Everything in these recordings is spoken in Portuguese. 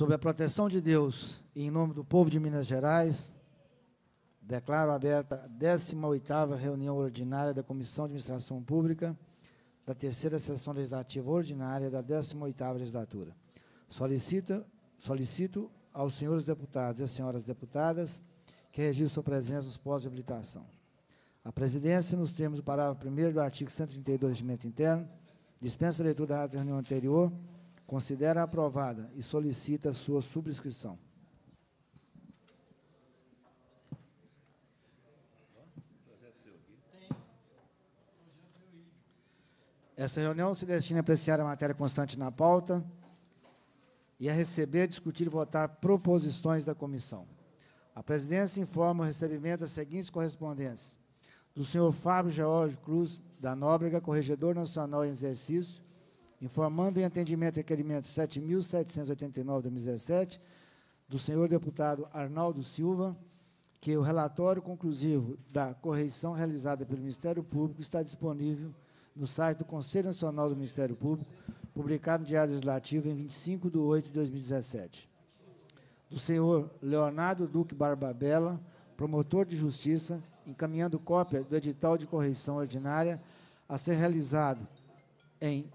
sob a proteção de Deus e em nome do povo de Minas Gerais, declaro aberta a 18ª reunião ordinária da Comissão de Administração Pública da terceira sessão legislativa ordinária da 18ª legislatura. Solicita, solicito aos senhores deputados e às senhoras deputadas que registrem sua presença nos pós de habilitação. A presidência, nos termos do parágrafo 1 do artigo 132 do Regimento Interno, dispensa a leitura da reunião anterior considera aprovada e solicita sua subscrição. Esta reunião se destina a apreciar a matéria constante na pauta e a receber, discutir e votar proposições da comissão. A presidência informa o recebimento das seguintes correspondências. Do senhor Fábio George Cruz da Nóbrega, corregedor nacional em exercício, informando em atendimento ao requerimento 7.789-2017, do senhor deputado Arnaldo Silva, que o relatório conclusivo da correição realizada pelo Ministério Público está disponível no site do Conselho Nacional do Ministério Público, publicado no Diário Legislativo em 25 de 8 de 2017. Do senhor Leonardo Duque Barbabella, promotor de justiça, encaminhando cópia do edital de correição ordinária a ser realizado em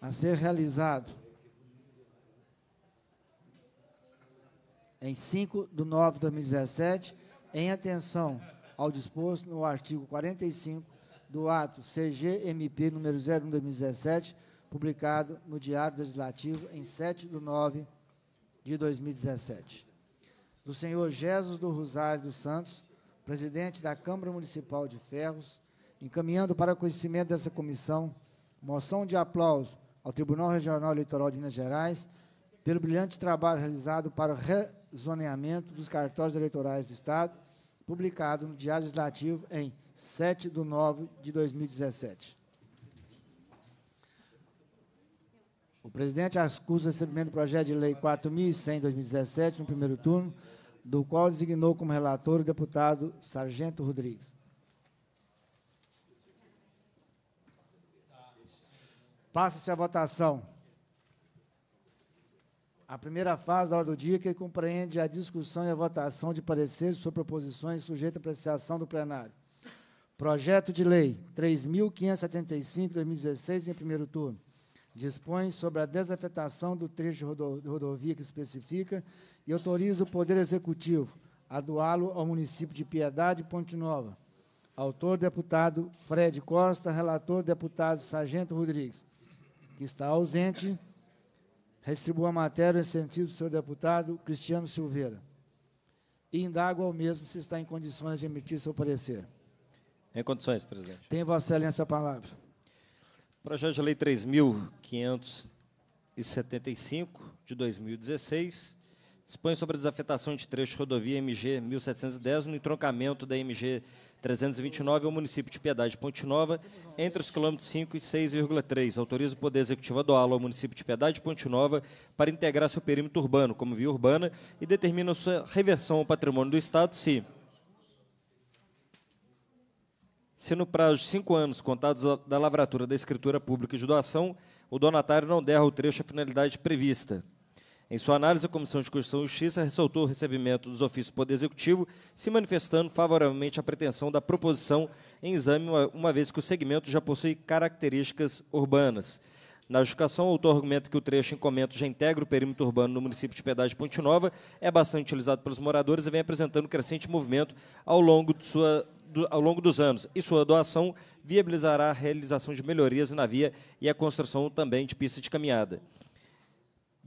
a ser realizado em 5 de nove de 2017, em atenção ao disposto no artigo 45 do ato CGMP número 01 2017, publicado no Diário Legislativo em 7 de nove de 2017. Do senhor Jesus do Rosário dos Santos, presidente da Câmara Municipal de Ferros, encaminhando para conhecimento dessa comissão moção de aplauso ao Tribunal Regional Eleitoral de Minas Gerais pelo brilhante trabalho realizado para o rezoneamento dos cartórios eleitorais do Estado, publicado no Diário Legislativo em 7 de nove de 2017. O presidente acusa o recebimento do projeto de lei 4.100, 2017, no primeiro turno, do qual designou como relator o deputado Sargento Rodrigues. Passa-se a votação. A primeira fase da ordem do dia que compreende a discussão e a votação de pareceres sobre proposições sujeitas à apreciação do plenário. Projeto de Lei 3.575-2016, em primeiro turno, dispõe sobre a desafetação do trecho de rodovia que especifica e autoriza o Poder Executivo a doá-lo ao município de Piedade Ponte Nova. Autor, deputado Fred Costa. Relator, deputado Sargento Rodrigues que está ausente. Restribua a matéria em sentido do senhor deputado Cristiano Silveira. E indago ao mesmo se está em condições de emitir seu parecer. Em condições, presidente. Tem Vossa Excelência a palavra. Projeto de Lei 3.575, de 2016, dispõe sobre a desafetação de trecho rodovia MG 1710 no entroncamento da MG 1710 329 é o município de Piedade Ponte Nova, entre os quilômetros 5 e 6,3. Autoriza o Poder Executivo a doá-lo ao município de Piedade Ponte Nova para integrar seu perímetro urbano como via urbana e determina sua reversão ao patrimônio do Estado se... Se no prazo de cinco anos contados da lavratura da escritura pública de doação, o donatário não derra o trecho à finalidade prevista. Em sua análise, a Comissão de Constituição e Justiça ressaltou o recebimento dos ofícios do Poder Executivo, se manifestando favoravelmente à pretensão da proposição em exame, uma vez que o segmento já possui características urbanas. Na justificação, o autor argumenta que o trecho em comento já integra o perímetro urbano no município de Piedade Ponte Nova, é bastante utilizado pelos moradores e vem apresentando crescente movimento ao longo, sua, do, ao longo dos anos, e sua doação viabilizará a realização de melhorias na via e a construção também de pista de caminhada.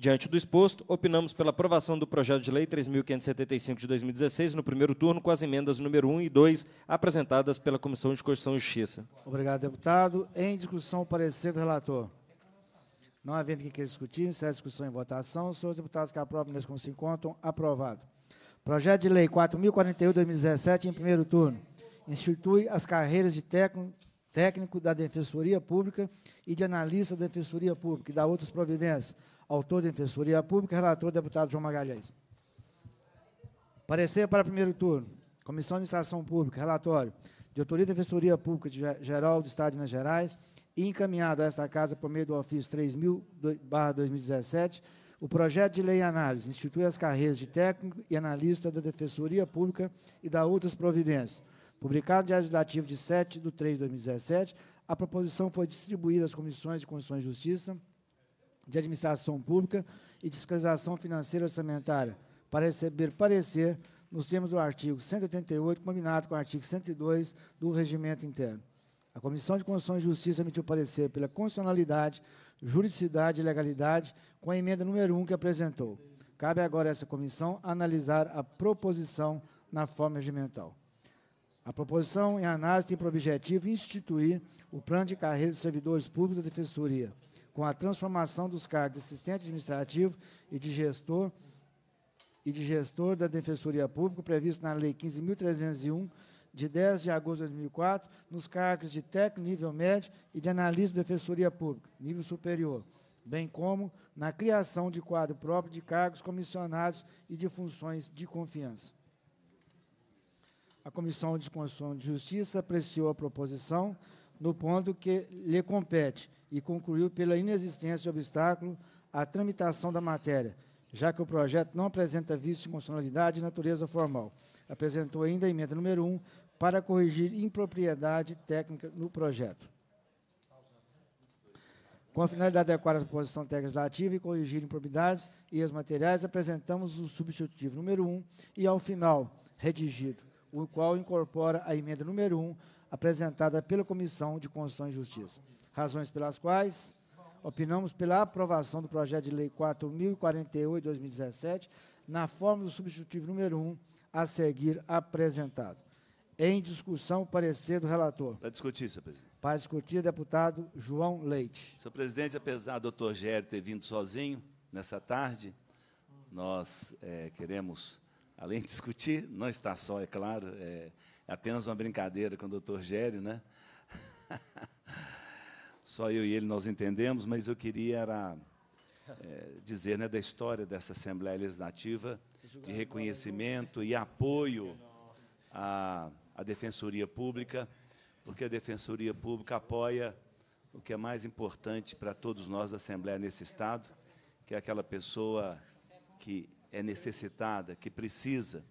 Diante do exposto, opinamos pela aprovação do projeto de lei 3.575 de 2016 no primeiro turno, com as emendas número 1 e 2 apresentadas pela Comissão de Constituição e Justiça. Obrigado, deputado. Em discussão, o parecer do relator. Não havendo que queira discutir, encerra a discussão em votação. Os senhores deputados que aprovam nesse como se encontram, aprovado. Projeto de lei 4.041-2017, de em primeiro turno. Institui as carreiras de técnico, técnico da Defensoria Pública e de analista da Defensoria Pública e da outras providências autor da Defensoria Pública, relator, deputado João Magalhães. Parecer para primeiro turno. Comissão de Administração Pública, relatório de autoria da Defensoria Pública de Geral do Estado de Minas Gerais e encaminhado a esta Casa por meio do ofício 3.000-2017, o projeto de lei e análise institui as carreiras de técnico e analista da Defensoria Pública e da outras providências. Publicado de Diário Legislativo de 7 de 3 de 2017, a proposição foi distribuída às Comissões de Constituição e Justiça, de Administração Pública e Fiscalização Financeira Orçamentária, para receber parecer nos termos do artigo 188, combinado com o artigo 102 do Regimento Interno. A Comissão de Constituição e Justiça emitiu parecer pela constitucionalidade, juridicidade e legalidade com a emenda número 1 que apresentou. Cabe agora a essa comissão analisar a proposição na forma regimental. A proposição em análise tem por objetivo instituir o plano de carreira dos servidores públicos da Defensoria, com a transformação dos cargos de assistente administrativo e de gestor e de gestor da Defensoria Pública, previsto na Lei 15.301, de 10 de agosto de 2004, nos cargos de técnico nível médio e de analista da Defensoria Pública, nível superior, bem como na criação de quadro próprio de cargos comissionados e de funções de confiança. A Comissão de Constituição de Justiça apreciou a proposição no ponto que lhe compete, e concluiu pela inexistência de obstáculo à tramitação da matéria, já que o projeto não apresenta vício de constitucionalidade e natureza formal. Apresentou ainda a emenda número 1 para corrigir impropriedade técnica no projeto. Com a finalidade de adequar a posição técnica legislativa e corrigir improbidades e as materiais, apresentamos o substitutivo número 1 e, ao final, redigido, o qual incorpora a emenda número 1 apresentada pela Comissão de Constituição e Justiça razões pelas quais opinamos pela aprovação do projeto de lei 4048 2017, na forma do substitutivo número 1, a seguir apresentado. Em discussão, o parecer do relator. Para discutir, senhor presidente. Para discutir, deputado João Leite. Senhor presidente, apesar do doutor Gério ter vindo sozinho nessa tarde, nós é, queremos, além de discutir, não está só, é claro, é, é apenas uma brincadeira com o doutor Gério, né? só eu e ele nós entendemos, mas eu queria era, é, dizer né, da história dessa Assembleia Legislativa, de reconhecimento e apoio à, à Defensoria Pública, porque a Defensoria Pública apoia o que é mais importante para todos nós da Assembleia nesse Estado, que é aquela pessoa que é necessitada, que precisa.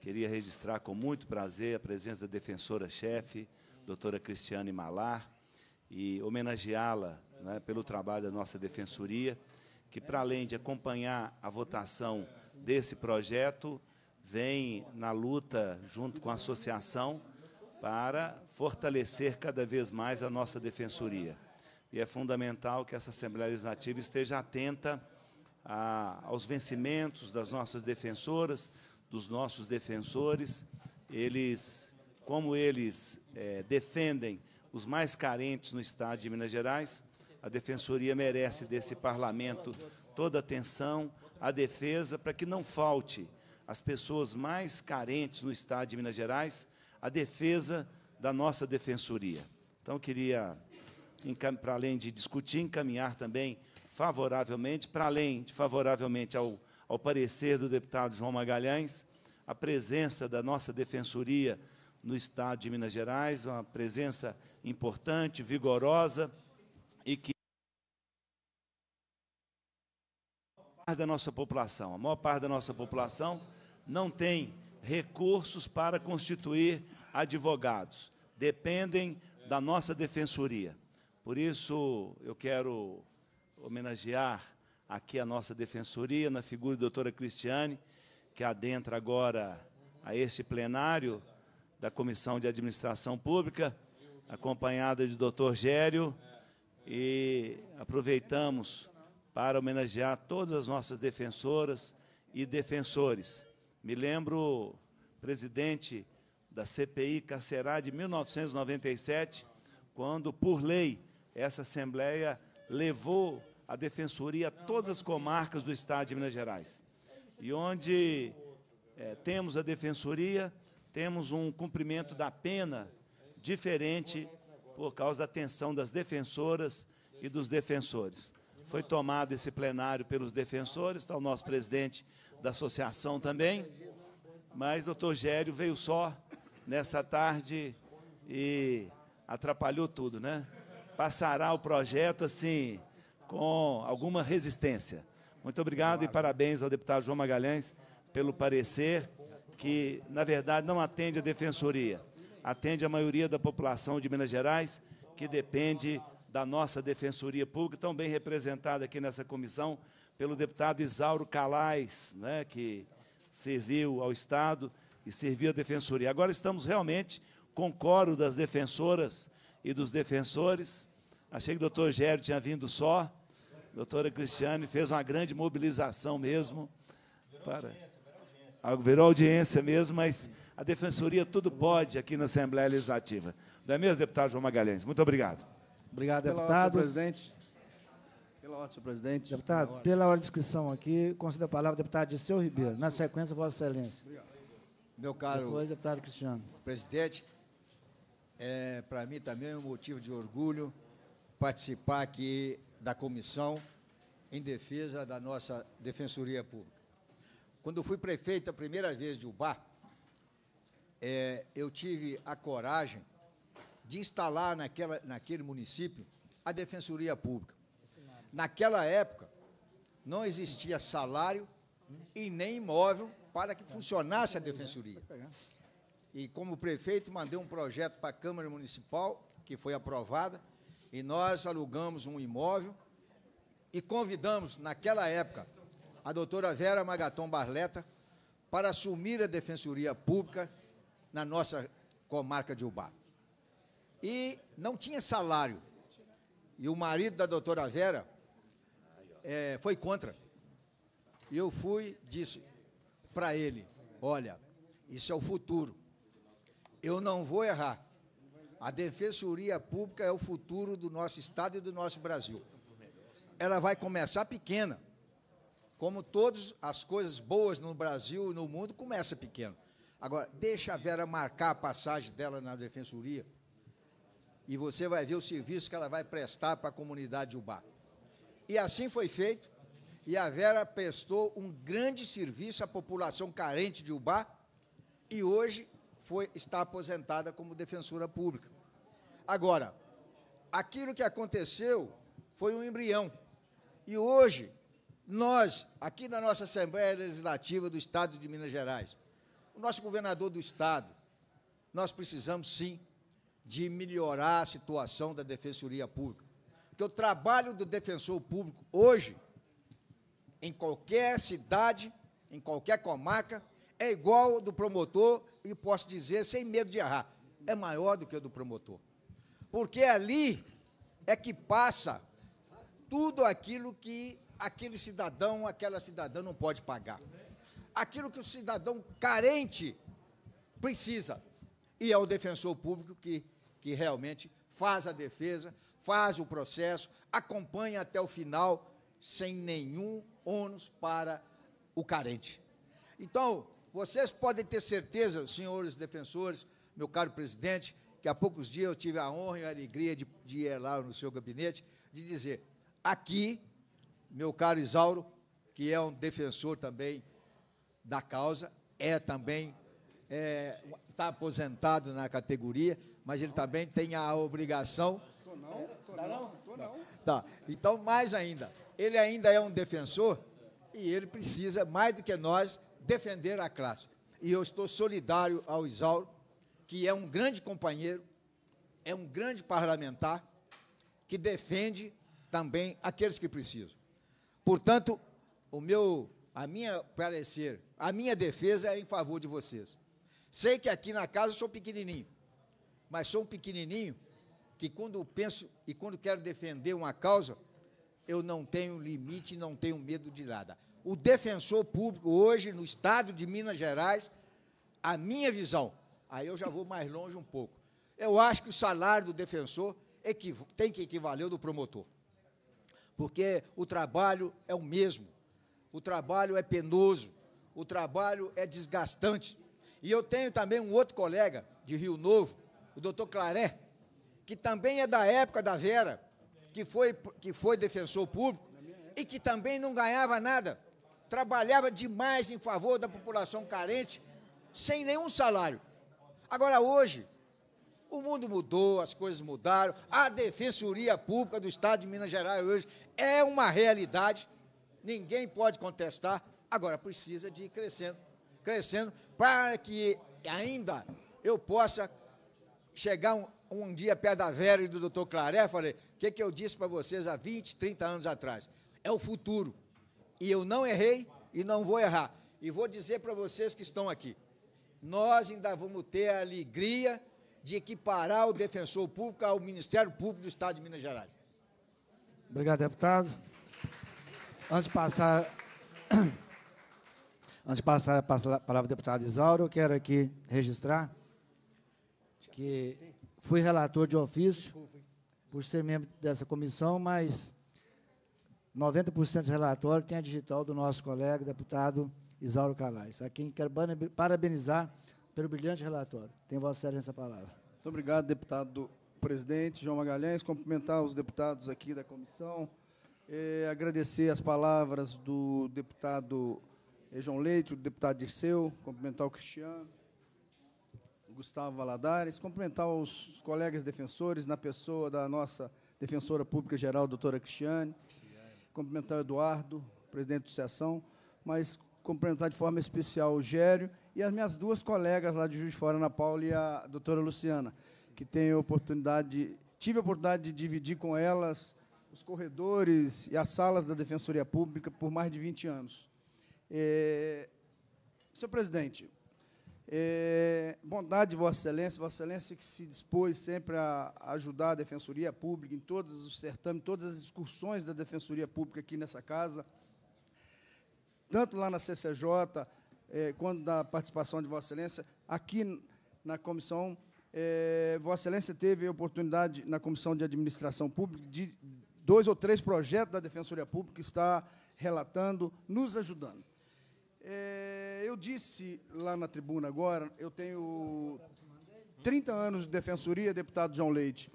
Queria registrar com muito prazer a presença da defensora-chefe, doutora Cristiane Malar, e homenageá-la né, pelo trabalho da nossa defensoria, que para além de acompanhar a votação desse projeto, vem na luta junto com a associação para fortalecer cada vez mais a nossa defensoria. E é fundamental que essa Assembleia Legislativa esteja atenta a, aos vencimentos das nossas defensoras, dos nossos defensores, eles, como eles é, defendem os mais carentes no estado de Minas Gerais. A defensoria merece desse parlamento toda a atenção, a defesa, para que não falte às pessoas mais carentes no estado de Minas Gerais a defesa da nossa defensoria. Então, eu queria, para além de discutir, encaminhar também favoravelmente, para além de favoravelmente ao, ao parecer do deputado João Magalhães, a presença da nossa defensoria no Estado de Minas Gerais, uma presença importante, vigorosa e que a maior parte da nossa população, a maior parte da nossa população não tem recursos para constituir advogados, dependem da nossa defensoria. Por isso, eu quero homenagear aqui a nossa defensoria, na figura da doutora Cristiane, que adentra agora a este plenário da Comissão de Administração Pública, acompanhada de doutor Gério, e aproveitamos para homenagear todas as nossas defensoras e defensores. Me lembro, presidente da CPI Carcerá de 1997, quando, por lei, essa Assembleia levou a defensoria a todas as comarcas do Estado de Minas Gerais. E onde é, temos a defensoria, temos um cumprimento da pena diferente por causa da tensão das defensoras e dos defensores. Foi tomado esse plenário pelos defensores, está o nosso presidente da associação também, mas doutor Gério veio só nessa tarde e atrapalhou tudo, né? Passará o projeto, assim, com alguma resistência. Muito obrigado e parabéns ao deputado João Magalhães pelo parecer, que, na verdade, não atende a defensoria atende a maioria da população de Minas Gerais, que depende da nossa Defensoria Pública, tão bem representada aqui nessa comissão pelo deputado Isauro Calais, né, que serviu ao Estado e serviu à Defensoria. Agora estamos realmente com o coro das defensoras e dos defensores. Achei que o doutor Gério tinha vindo só. A doutora Cristiane fez uma grande mobilização mesmo. Virou para... audiência, virou audiência. Virou audiência mesmo, mas a defensoria tudo pode aqui na Assembleia Legislativa. Não é mesmo, deputado João Magalhães? Muito obrigado. Obrigado, deputado. Pela ordem, presidente. Pela ordem, presidente. Deputado, pela, pela ordem de inscrição aqui, concedo a palavra ao deputado Disseu Ribeiro. Na sequência, Vossa Excelência. Obrigado. Meu caro Depois, deputado Cristiano. presidente, é para mim também é um motivo de orgulho participar aqui da comissão em defesa da nossa Defensoria Pública. Quando fui prefeito a primeira vez de Ubá, é, eu tive a coragem de instalar naquela, naquele município a Defensoria Pública. Naquela época, não existia salário hum, e nem imóvel para que funcionasse a Defensoria. E como prefeito, mandei um projeto para a Câmara Municipal, que foi aprovada, e nós alugamos um imóvel e convidamos, naquela época, a doutora Vera Magaton Barleta para assumir a Defensoria Pública na nossa comarca de Ubá. E não tinha salário. E o marido da doutora Vera é, foi contra. E eu fui, disse para ele: olha, isso é o futuro. Eu não vou errar. A Defensoria Pública é o futuro do nosso Estado e do nosso Brasil. Ela vai começar pequena. Como todas as coisas boas no Brasil e no mundo, começa pequeno. Agora, deixa a Vera marcar a passagem dela na defensoria e você vai ver o serviço que ela vai prestar para a comunidade de Ubá. E assim foi feito, e a Vera prestou um grande serviço à população carente de Ubá e hoje foi, está aposentada como defensora pública. Agora, aquilo que aconteceu foi um embrião. E hoje, nós, aqui na nossa Assembleia Legislativa do Estado de Minas Gerais, o nosso governador do Estado, nós precisamos sim de melhorar a situação da Defensoria Pública. Porque o trabalho do defensor público hoje, em qualquer cidade, em qualquer comarca, é igual ao do promotor, e posso dizer sem medo de errar, é maior do que o do promotor. Porque ali é que passa tudo aquilo que aquele cidadão, aquela cidadã não pode pagar aquilo que o cidadão carente precisa. E é o defensor público que, que realmente faz a defesa, faz o processo, acompanha até o final, sem nenhum ônus para o carente. Então, vocês podem ter certeza, senhores defensores, meu caro presidente, que há poucos dias eu tive a honra e a alegria de, de ir lá no seu gabinete, de dizer: aqui, meu caro Isauro, que é um defensor também da causa, é também está é, tá aposentado na categoria, mas ele também tem a obrigação. Tô não, tô tá não, tô não. Tá. Então, mais ainda, ele ainda é um defensor e ele precisa, mais do que nós, defender a classe. E eu estou solidário ao Isauro, que é um grande companheiro, é um grande parlamentar, que defende também aqueles que precisam. Portanto, o meu a minha parecer, a minha defesa é em favor de vocês. Sei que aqui na casa eu sou pequenininho, mas sou um pequenininho que quando penso e quando quero defender uma causa, eu não tenho limite, não tenho medo de nada. O defensor público hoje no estado de Minas Gerais, a minha visão, aí eu já vou mais longe um pouco. Eu acho que o salário do defensor tem que equivaler ao do promotor, porque o trabalho é o mesmo o trabalho é penoso, o trabalho é desgastante. E eu tenho também um outro colega de Rio Novo, o doutor Claré, que também é da época da Vera, que foi, que foi defensor público e que também não ganhava nada. Trabalhava demais em favor da população carente, sem nenhum salário. Agora, hoje, o mundo mudou, as coisas mudaram, a Defensoria Pública do Estado de Minas Gerais hoje é uma realidade ninguém pode contestar, agora precisa de ir crescendo, crescendo, para que ainda eu possa chegar um, um dia perto da Vera e do doutor Claré, falei, o que, que eu disse para vocês há 20, 30 anos atrás? É o futuro. E eu não errei e não vou errar. E vou dizer para vocês que estão aqui, nós ainda vamos ter a alegria de equiparar o defensor público ao Ministério Público do Estado de Minas Gerais. Obrigado, deputado. Antes de passar. Antes de passar a palavra ao deputado Isauro, eu quero aqui registrar que fui relator de ofício por ser membro dessa comissão, mas 90% desse relatório tem a digital do nosso colega, deputado Isauro Calais, a quem quero parabenizar pelo brilhante relatório. Tem Vossa Excelência a palavra. Muito obrigado, deputado presidente João Magalhães, cumprimentar os deputados aqui da comissão. É, agradecer as palavras do deputado é, João Leite, do deputado Dirceu, cumprimentar o Cristiano, o Gustavo Valadares, cumprimentar os colegas defensores, na pessoa da nossa defensora pública geral, doutora Cristiane, cumprimentar o Eduardo, presidente da sessão, mas cumprimentar de forma especial o Gério e as minhas duas colegas lá de Juiz de Fora, Ana Paula e a doutora Luciana, que tenho oportunidade, tive a oportunidade de dividir com elas os corredores e as salas da Defensoria Pública por mais de 20 anos. É, senhor presidente, é, bondade de Vossa Excelência, Vossa Excelência que se dispôs sempre a ajudar a Defensoria Pública em todos os certames, todas as excursões da Defensoria Pública aqui nessa casa, tanto lá na CCJ, é, quanto da participação de Vossa Excelência, aqui na comissão. É, Vossa Excelência teve a oportunidade, na Comissão de Administração Pública, de dois ou três projetos da Defensoria Pública está relatando, nos ajudando. É, eu disse lá na tribuna agora, eu tenho 30 anos de defensoria, deputado João Leite,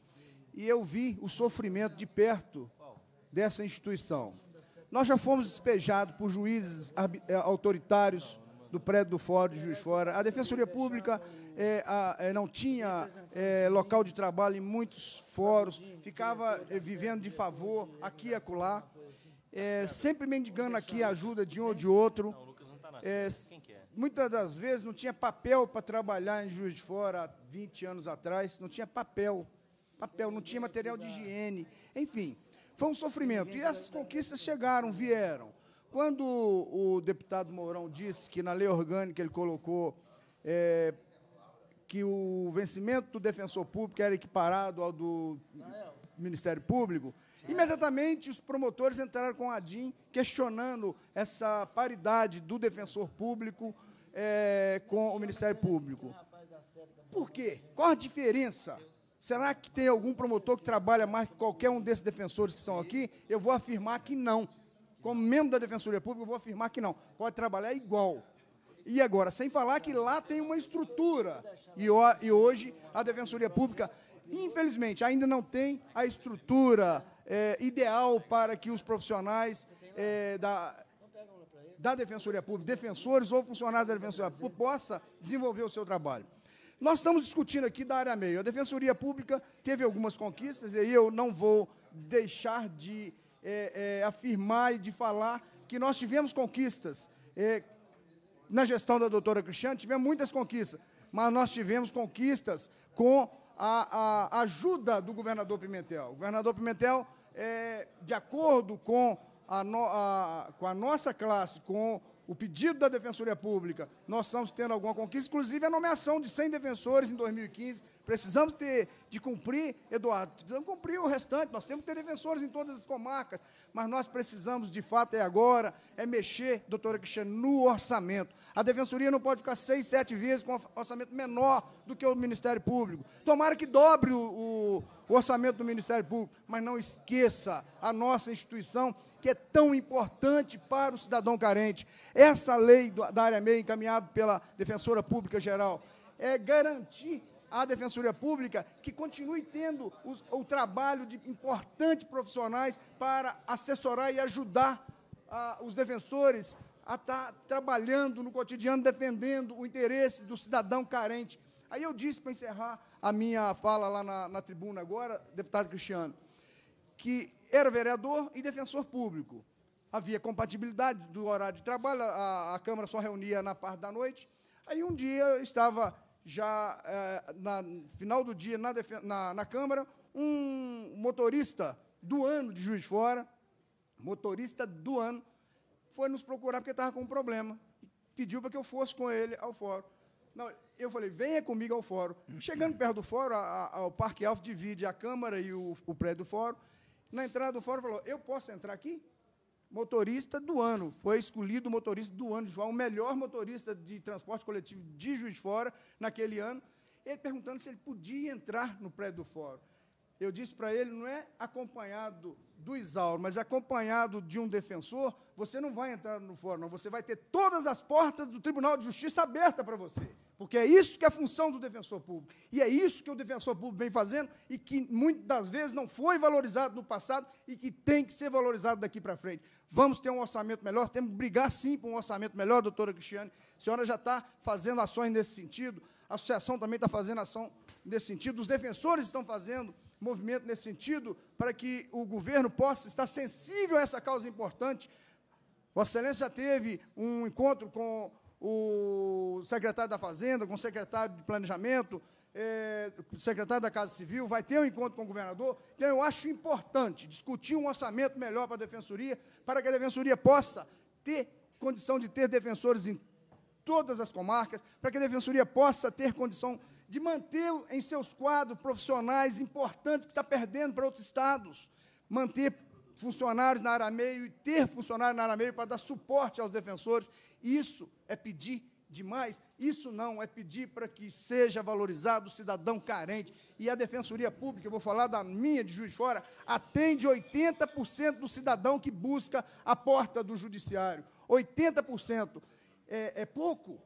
e eu vi o sofrimento de perto dessa instituição. Nós já fomos despejados por juízes é, autoritários do prédio do Fórum de Juiz Fora. A Defensoria Pública é, a, é, não tinha é, local de trabalho em muitos fóruns, ficava é, vivendo de favor aqui e acolá, é, sempre mendigando aqui a ajuda de um ou de outro. Tá muitas das vezes não tinha papel para trabalhar em Juiz de Fora há 20 anos atrás, não tinha papel, papel, não tinha material de higiene, enfim, foi um sofrimento. E essas conquistas chegaram, vieram. Quando o deputado Mourão disse que na lei orgânica ele colocou é, que o vencimento do defensor público era equiparado ao do Ministério Público, imediatamente os promotores entraram com a DIN questionando essa paridade do defensor público é, com o Ministério Público. Por quê? Qual a diferença? Será que tem algum promotor que trabalha mais que qualquer um desses defensores que estão aqui? Eu vou afirmar que não. Como membro da Defensoria Pública, eu vou afirmar que não. Pode trabalhar igual. E agora, sem falar que lá tem uma estrutura. E, o, e hoje a Defensoria Pública, infelizmente, ainda não tem a estrutura é, ideal para que os profissionais é, da, da Defensoria Pública, defensores ou funcionários da Defensoria Pública, possa desenvolver o seu trabalho. Nós estamos discutindo aqui da área meio. A Defensoria Pública teve algumas conquistas, e eu não vou deixar de é, é, afirmar e de falar que nós tivemos conquistas é, na gestão da doutora Cristiane, tivemos muitas conquistas, mas nós tivemos conquistas com a, a ajuda do governador Pimentel. O governador Pimentel, é, de acordo com a, no, a, com a nossa classe, com o pedido da Defensoria Pública, nós estamos tendo alguma conquista, inclusive a nomeação de 100 defensores em 2015. Precisamos ter, de cumprir, Eduardo, precisamos cumprir o restante, nós temos que ter defensores em todas as comarcas, mas nós precisamos, de fato, é agora, é mexer, doutora Cristiane, no orçamento. A Defensoria não pode ficar seis, sete vezes com um orçamento menor do que o Ministério Público. Tomara que dobre o, o, o orçamento do Ministério Público, mas não esqueça, a nossa instituição que é tão importante para o cidadão carente. Essa lei da área meia, encaminhada pela Defensora Pública Geral, é garantir à Defensoria Pública que continue tendo os, o trabalho de importantes profissionais para assessorar e ajudar ah, os defensores a estar tá trabalhando no cotidiano, defendendo o interesse do cidadão carente. Aí eu disse, para encerrar a minha fala lá na, na tribuna agora, deputado Cristiano, que era vereador e defensor público. Havia compatibilidade do horário de trabalho, a, a Câmara só reunia na parte da noite. Aí um dia estava já no eh, na final do dia na, na, na, Câmara um motorista do ano de Juiz de Fora, motorista do ano, foi nos procurar porque estava com um problema. Pediu para que eu fosse com ele ao fórum. Não, eu falei, venha comigo ao fórum. Chegando perto do fórum, a, a, o Parque Alfa divide a Câmara e o, o prédio do fórum. Na entrada do fórum, falou: Eu posso entrar aqui? Motorista do ano. Foi escolhido o motorista do ano o melhor motorista de transporte coletivo de Juiz Fora naquele ano. Ele perguntando se ele podia entrar no prédio do fórum. Eu disse para ele: não é acompanhado do Isauro, mas acompanhado de um defensor, você não vai entrar no fórum, não. você vai ter todas as portas do Tribunal de Justiça abertas para você. Porque é isso que é a função do defensor público. E é isso que o defensor público vem fazendo e que muitas das vezes não foi valorizado no passado e que tem que ser valorizado daqui para frente. Vamos ter um orçamento melhor, temos que brigar sim por um orçamento melhor, doutora Cristiane. A senhora já está fazendo ações nesse sentido, a associação também está fazendo ação nesse sentido, os defensores estão fazendo movimento nesse sentido para que o governo possa estar sensível a essa causa importante. Vossa Excelência já teve um encontro com o secretário da Fazenda, com o secretário de Planejamento, é, secretário da Casa Civil, vai ter um encontro com o governador. Então, eu acho importante discutir um orçamento melhor para a Defensoria, para que a Defensoria possa ter condição de ter defensores em todas as comarcas, para que a Defensoria possa ter condição de manter em seus quadros profissionais importantes que está perdendo para outros estados, manter funcionários na Arameio meio e ter funcionários na Arameio meio para dar suporte aos defensores. Isso é pedir demais. Isso não é pedir para que seja valorizado o cidadão carente. E a Defensoria Pública, eu vou falar da minha de Juiz de Fora, atende 80% do cidadão que busca a porta do judiciário. 80%. É, é pouco.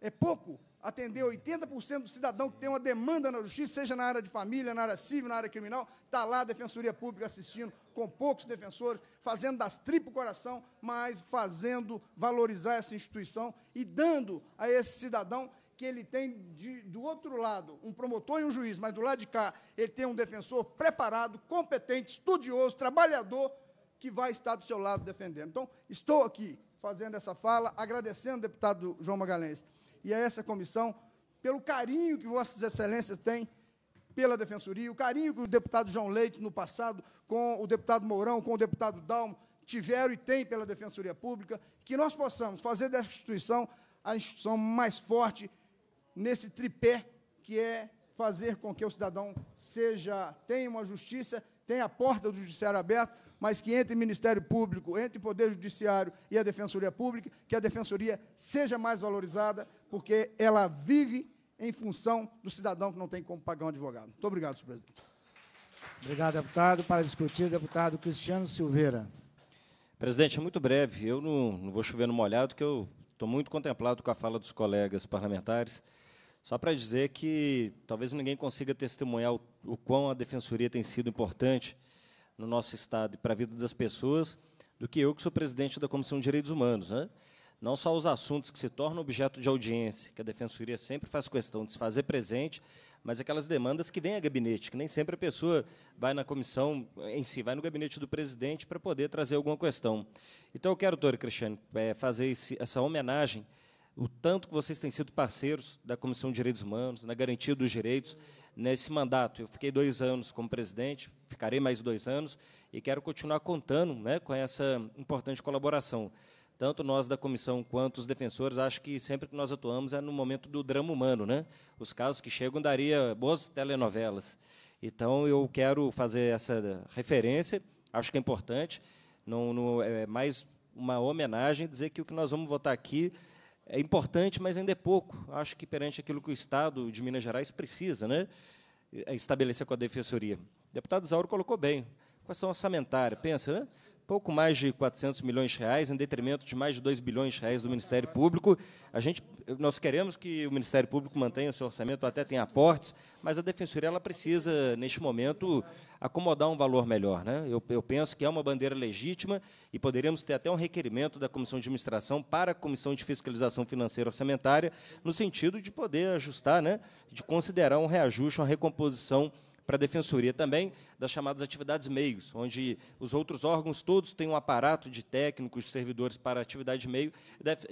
É pouco atender 80% do cidadão que tem uma demanda na justiça, seja na área de família, na área civil, na área criminal, está lá a Defensoria Pública assistindo, com poucos defensores, fazendo das tripas o coração, mas fazendo valorizar essa instituição e dando a esse cidadão que ele tem de, do outro lado um promotor e um juiz, mas do lado de cá ele tem um defensor preparado, competente, estudioso, trabalhador, que vai estar do seu lado defendendo. Então, estou aqui fazendo essa fala, agradecendo ao deputado João Magalhães e a é essa comissão, pelo carinho que Vossas Excelências têm pela Defensoria, o carinho que o deputado João Leite, no passado, com o deputado Mourão, com o deputado Dalmo, tiveram e têm pela Defensoria Pública, que nós possamos fazer dessa instituição a instituição mais forte nesse tripé que é fazer com que o cidadão seja tenha uma justiça, tenha a porta do judiciário aberta, mas que entre Ministério Público, entre Poder Judiciário e a Defensoria Pública, que a Defensoria seja mais valorizada, porque ela vive em função do cidadão que não tem como pagar um advogado. Muito obrigado, senhor presidente. Obrigado, deputado. Para discutir, deputado Cristiano Silveira. Presidente, é muito breve. Eu não, não vou chover no molhado, que eu estou muito contemplado com a fala dos colegas parlamentares. Só para dizer que talvez ninguém consiga testemunhar o, o quão a defensoria tem sido importante no nosso Estado e para a vida das pessoas do que eu, que sou presidente da Comissão de Direitos Humanos. Né? Não só os assuntos que se tornam objeto de audiência, que a Defensoria sempre faz questão de se fazer presente, mas aquelas demandas que vêm a gabinete, que nem sempre a pessoa vai na comissão em si, vai no gabinete do presidente para poder trazer alguma questão. Então, eu quero, doutor Cristiano, eh, fazer essa homenagem o tanto que vocês têm sido parceiros da Comissão de Direitos Humanos, na garantia dos direitos, nesse mandato. Eu fiquei dois anos como presidente, ficarei mais dois anos, e quero continuar contando né, com essa importante colaboração. Tanto nós da comissão quanto os defensores, acho que sempre que nós atuamos é no momento do drama humano. Né? Os casos que chegam daria boas telenovelas. Então, eu quero fazer essa referência, acho que é importante, não, no é mais uma homenagem, dizer que o que nós vamos votar aqui é importante, mas ainda é pouco. Acho que perante aquilo que o Estado de Minas Gerais precisa, né, é estabelecer com a defensoria. O deputado Zauro colocou bem. Questão orçamentária, pensa, né? pouco mais de 400 milhões de reais, em detrimento de mais de 2 bilhões de reais do Ministério Público. A gente, nós queremos que o Ministério Público mantenha o seu orçamento, até tenha aportes, mas a Defensoria ela precisa, neste momento, acomodar um valor melhor. Né? Eu, eu penso que é uma bandeira legítima e poderíamos ter até um requerimento da Comissão de Administração para a Comissão de Fiscalização Financeira Orçamentária, no sentido de poder ajustar, né? de considerar um reajuste, uma recomposição para a Defensoria também das chamadas atividades meios, onde os outros órgãos todos têm um aparato de técnicos, servidores para atividade meio,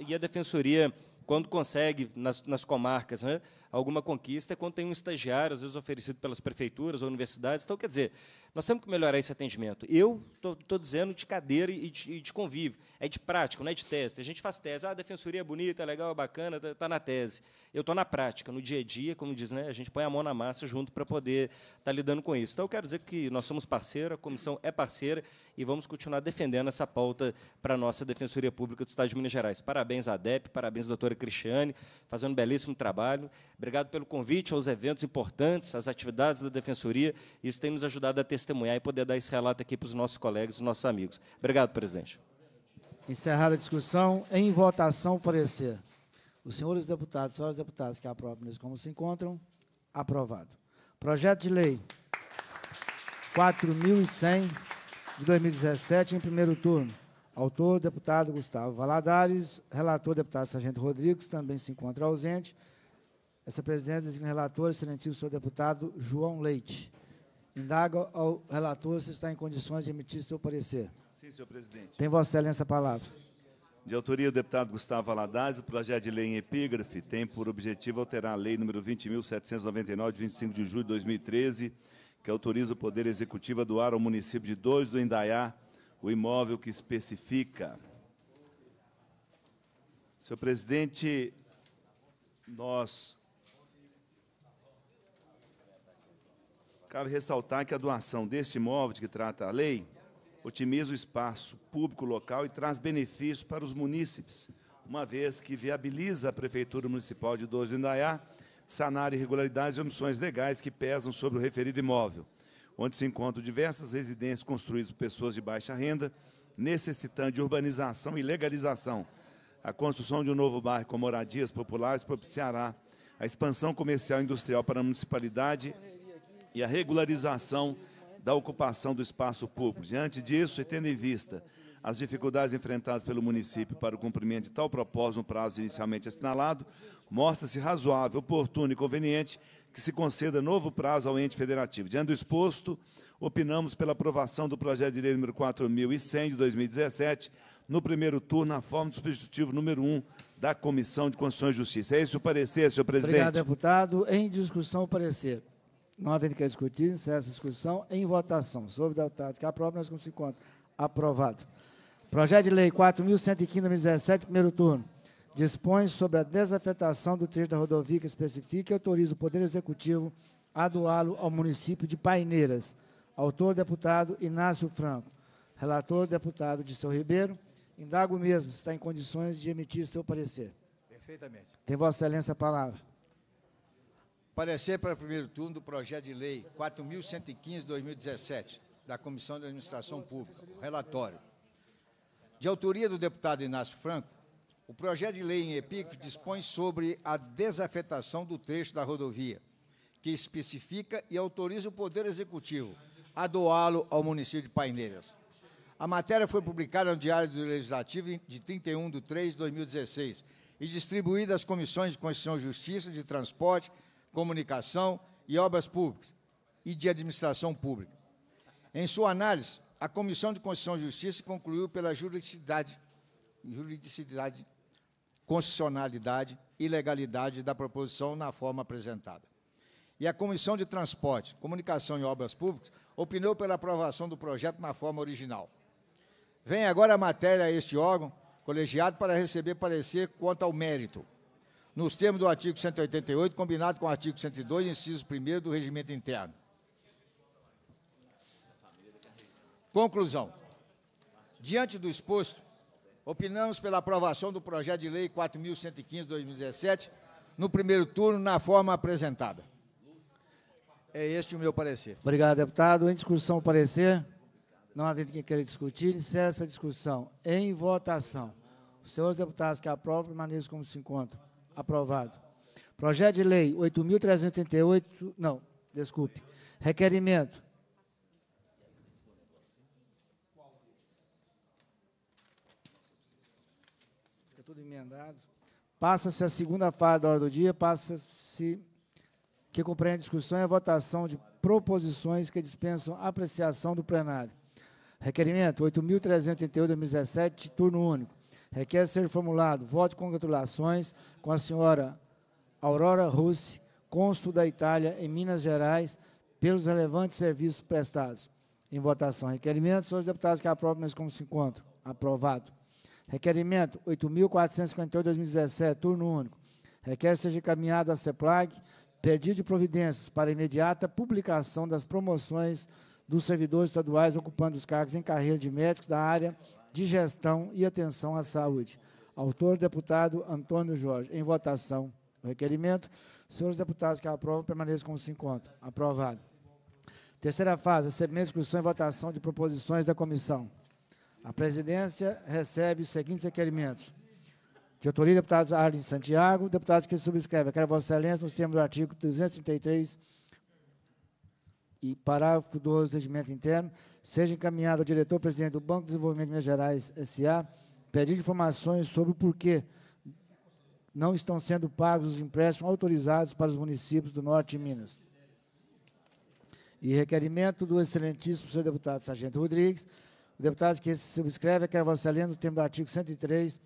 e a Defensoria, quando consegue, nas, nas comarcas, né, alguma conquista, é quando tem um estagiário, às vezes oferecido pelas prefeituras ou universidades. Então, quer dizer, nós temos que melhorar esse atendimento. Eu estou dizendo de cadeira e de, de, convívio. É de prática, não é de tese. A gente faz tese. Ah, a defensoria é bonita, é legal, é bacana, está tá na tese. Eu estou na prática, no dia a dia, como diz, né, a gente põe a mão na massa junto para poder estar tá lidando com isso. Então, eu quero dizer que nós somos parceira, a comissão é parceira e vamos continuar defendendo essa pauta para a nossa Defensoria Pública do Estado de Minas Gerais. Parabéns à DEP, parabéns à doutora Cristiane, fazendo um belíssimo trabalho. Obrigado pelo convite aos eventos importantes, às atividades da Defensoria. Isso tem nos ajudado a ter testemunhar e poder dar esse relato aqui para os nossos colegas, os nossos amigos. Obrigado, presidente. Encerrada a discussão, em votação, parecer. Os senhores deputados, senhoras deputadas que aprovam, nesse como se encontram, aprovado. Projeto de lei 4.100 de 2017, em primeiro turno. Autor, deputado Gustavo Valadares. Relator, deputado Sargento Rodrigues, também se encontra ausente. Essa presidência designa relator, excelentíssimo senhor deputado João Leite. Indaga ao relator se está em condições de emitir seu parecer. Sim, senhor presidente. Tem Vossa Excelência a palavra. De autoria do deputado Gustavo Aladares, o projeto de lei em epígrafe tem por objetivo alterar a lei número 20.799, de 25 de julho de 2013, que autoriza o Poder Executivo a doar ao município de Dois do Indaiá o imóvel que especifica. Senhor presidente, nós Cabe ressaltar que a doação deste imóvel de que trata a lei otimiza o espaço público local e traz benefícios para os munícipes, uma vez que viabiliza a Prefeitura Municipal de Dois do Indaiá sanar irregularidades e omissões legais que pesam sobre o referido imóvel, onde se encontram diversas residências construídas por pessoas de baixa renda, necessitando de urbanização e legalização. A construção de um novo bairro com moradias populares propiciará a expansão comercial e industrial para a municipalidade e a regularização da ocupação do espaço público. Diante disso, e tendo em vista as dificuldades enfrentadas pelo município para o cumprimento de tal propósito no prazo inicialmente assinalado, mostra-se razoável, oportuno e conveniente que se conceda novo prazo ao ente federativo. Diante do exposto, opinamos pela aprovação do projeto de lei número 4.100 de 2017, no primeiro turno, na forma do substitutivo número 1 da Comissão de Constituição e Justiça. É esse o parecer, senhor presidente. Obrigado, deputado. Em discussão, o parecer. Não havendo que discutir, encerra a discussão em votação. Sobre o deputado que aprova, nós se encontramos. Aprovado. Projeto de Lei 4.115-2017, primeiro turno. Dispõe sobre a desafetação do trecho da rodovia que especifica e autoriza o Poder Executivo a doá-lo ao município de Paineiras. Autor, deputado Inácio Franco. Relator, deputado Disseu Ribeiro. Indago mesmo se está em condições de emitir seu parecer. Perfeitamente. Tem Vossa Excelência a palavra aparecer para o primeiro turno do projeto de lei 4.115-2017, da Comissão de Administração Pública, relatório. De autoria do deputado Inácio Franco, o projeto de lei em EPIC dispõe sobre a desafetação do trecho da rodovia, que especifica e autoriza o Poder Executivo a doá-lo ao município de Paineiras. A matéria foi publicada no Diário do Legislativo de 31 de 3 de 2016 e distribuída às comissões de Constituição e Justiça, de Transporte, comunicação e obras públicas e de administração pública. Em sua análise, a Comissão de Constituição e Justiça concluiu pela juridicidade, juridicidade constitucionalidade e legalidade da proposição na forma apresentada. E a Comissão de Transporte, Comunicação e Obras Públicas opinou pela aprovação do projeto na forma original. Vem agora a matéria a este órgão colegiado para receber parecer quanto ao mérito nos termos do artigo 188, combinado com o artigo 102, inciso 1 do regimento interno. Conclusão. Diante do exposto, opinamos pela aprovação do projeto de lei 4115/2017 no primeiro turno na forma apresentada. É este o meu parecer. Obrigado, deputado. Em discussão, o parecer. Não havendo quem queira discutir, encerra essa discussão. Em votação. Os senhores deputados que aprovam, permaneçam como se encontram. Aprovado. Projeto de lei 8.388, não, desculpe. Requerimento. Fica tudo emendado. Passa-se a segunda fase da hora do dia, passa-se que compreende a discussão e a votação de proposições que dispensam apreciação do plenário. Requerimento 8.388-2017, turno único. Requer ser formulado voto de congratulações com a senhora Aurora Russi, cônsul da Itália em Minas Gerais, pelos relevantes serviços prestados. Em votação. Requerimento, senhores deputados que aprovam, mas como se encontram? Aprovado. Requerimento 8.458-2017, turno único. Requer seja encaminhado à CEPLAG, pedido de providências para imediata publicação das promoções dos servidores estaduais ocupando os cargos em carreira de médicos da área de Gestão e Atenção à Saúde. Autor, deputado Antônio Jorge. Em votação, o requerimento. Senhores deputados que aprovam, permaneçam como se encontram. Aprovado. Terceira fase, recebimento, discussão e votação de proposições da comissão. A presidência recebe os seguintes requerimentos. De autoria, deputados Arlen Santiago, deputados que subscrevem. Quero Vossa Excelência, nos termos do artigo 233 e parágrafo 12 do regimento interno, seja encaminhado ao diretor-presidente do Banco de Desenvolvimento de Minas Gerais S.A. pedir informações sobre o porquê não estão sendo pagos os empréstimos autorizados para os municípios do Norte de Minas. E requerimento do excelentíssimo senhor deputado Sargento Rodrigues, o deputado que se subscreve é a lenda no termo do artigo 103,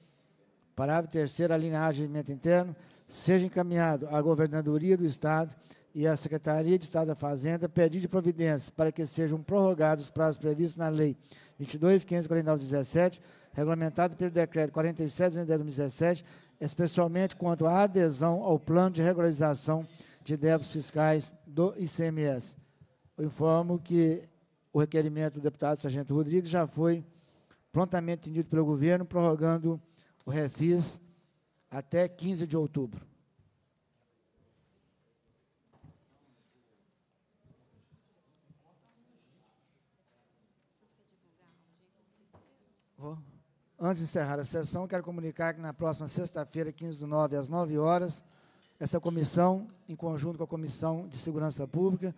parágrafo 3 a linha A regimento interno, seja encaminhado à Governadoria do Estado e a Secretaria de Estado da Fazenda pediu de providência para que sejam prorrogados os prazos previstos na Lei 22.549-17, regulamentado pelo Decreto 47.210-2017, especialmente quanto à adesão ao plano de regularização de débitos fiscais do ICMS. Eu informo que o requerimento do deputado Sargento Rodrigues já foi prontamente entendido pelo governo, prorrogando o refis até 15 de outubro. Antes de encerrar a sessão, quero comunicar que na próxima sexta-feira, 15 de nove, às 9 horas, essa comissão, em conjunto com a Comissão de Segurança Pública,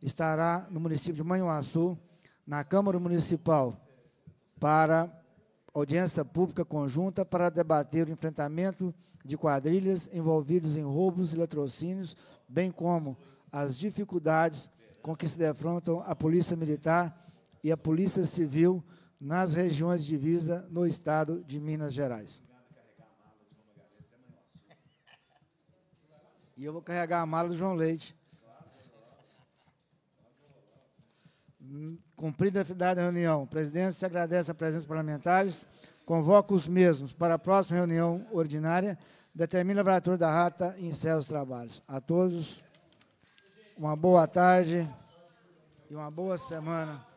estará no município de Manhuaçu, na Câmara Municipal, para audiência pública conjunta para debater o enfrentamento de quadrilhas envolvidas em roubos e latrocínios, bem como as dificuldades com que se defrontam a Polícia Militar e a Polícia Civil nas regiões de divisa no estado de Minas Gerais. E eu vou carregar a mala do João Leite. Cumprida a finalidade da reunião, presidente, se agradece a presença dos parlamentares, convoca os mesmos para a próxima reunião ordinária, determina a abertura da rata e encerra os trabalhos. A todos, uma boa tarde e uma boa semana.